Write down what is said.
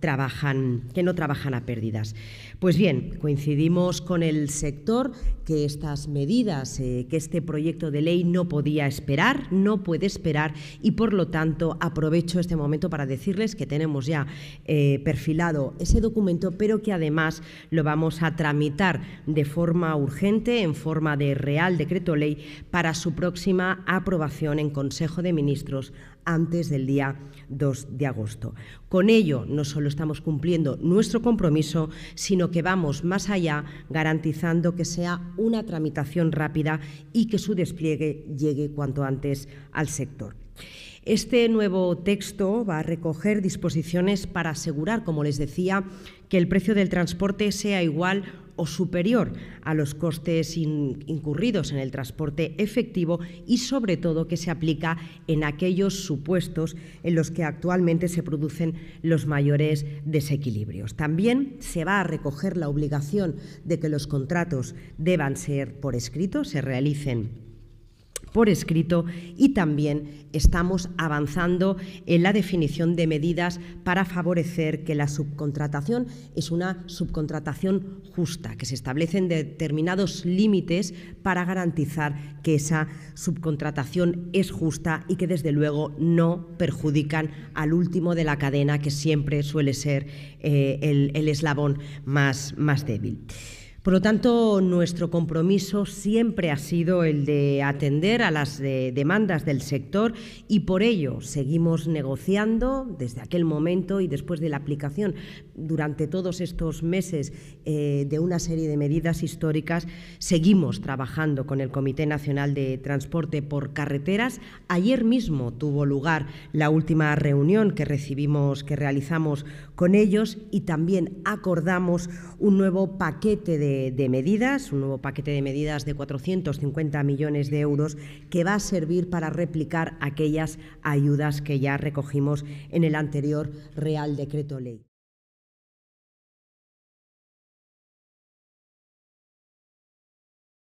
trabajan, que no trabajan a pérdidas. Pues bien, coincidimos con el sector que estas medidas, eh, que este proyecto de ley no podía esperar, no puede esperar y por lo tanto aprovecho este momento para decirles que tenemos ya eh, perfilado ese documento, pero que además lo vamos a tramitar de forma urgente, en forma de Real Decreto Ley, para su próxima aprobación en Consejo de Ministros antes del día 2 de agosto. Con ello, no solo estamos cumpliendo nuestro compromiso, sino que vamos más allá garantizando que sea una tramitación rápida y que su despliegue llegue cuanto antes al sector. Este nuevo texto va a recoger disposiciones para asegurar, como les decía, que el precio del transporte sea igual o superior a los costes incurridos en el transporte efectivo y sobre todo que se aplica en aquellos supuestos en los que actualmente se producen los mayores desequilibrios. También se va a recoger la obligación de que los contratos deban ser por escrito, se realicen por escrito y también estamos avanzando en la definición de medidas para favorecer que la subcontratación es una subcontratación justa, que se establecen determinados límites para garantizar que esa subcontratación es justa y que desde luego no perjudican al último de la cadena, que siempre suele ser eh, el, eslabón más, más débil. Por lo tanto, nuestro compromiso siempre ha sido el de atender a las demandas del sector y por ello seguimos negociando desde aquel momento y después de la aplicación durante todos estos meses eh, de una serie de medidas históricas, seguimos trabajando con el Comité Nacional de Transporte por Carreteras. Ayer mismo tuvo lugar la última reunión que recibimos, que realizamos con ellos y también acordamos un nuevo paquete de de, medidas, un nuevo paquete de medidas de 450 millones de euros que va a servir para replicar aquellas ayudas que ya recogimos en el anterior Real Decreto Ley.